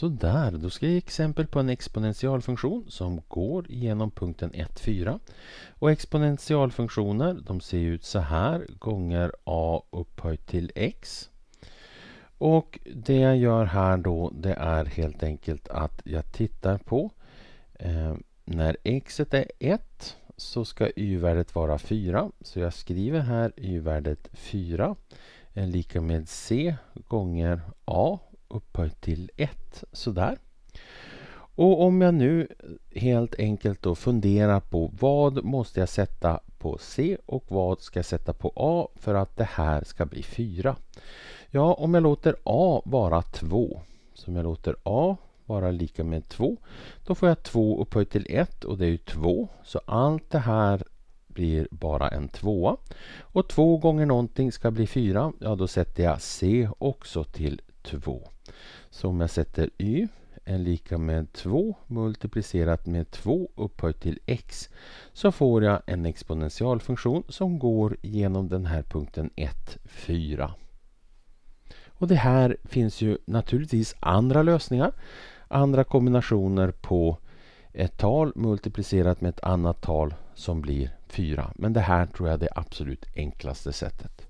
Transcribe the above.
Sådär, då ska jag ge exempel på en exponentialfunktion som går genom punkten 1,4. Och exponentialfunktioner, de ser ut så här, gånger a upphöjt till x. Och det jag gör här då, det är helt enkelt att jag tittar på eh, när x är 1 så ska y-värdet vara 4. Så jag skriver här y-värdet 4 är eh, lika med c gånger a upphöjt till 1. Sådär. Och om jag nu helt enkelt då funderar på vad måste jag sätta på C och vad ska jag sätta på A för att det här ska bli 4? Ja, om jag låter A vara 2, så om jag låter A vara lika med 2, då får jag 2 upphöjt till 1 och det är ju 2, så allt det här blir bara en 2. Och 2 gånger någonting ska bli 4, ja då sätter jag C också till 2. Så om jag sätter y är lika med 2 multiplicerat med 2 upphöjt till x så får jag en exponentialfunktion som går genom den här punkten 1, 4. Och det här finns ju naturligtvis andra lösningar, andra kombinationer på ett tal multiplicerat med ett annat tal som blir 4. Men det här tror jag är det absolut enklaste sättet.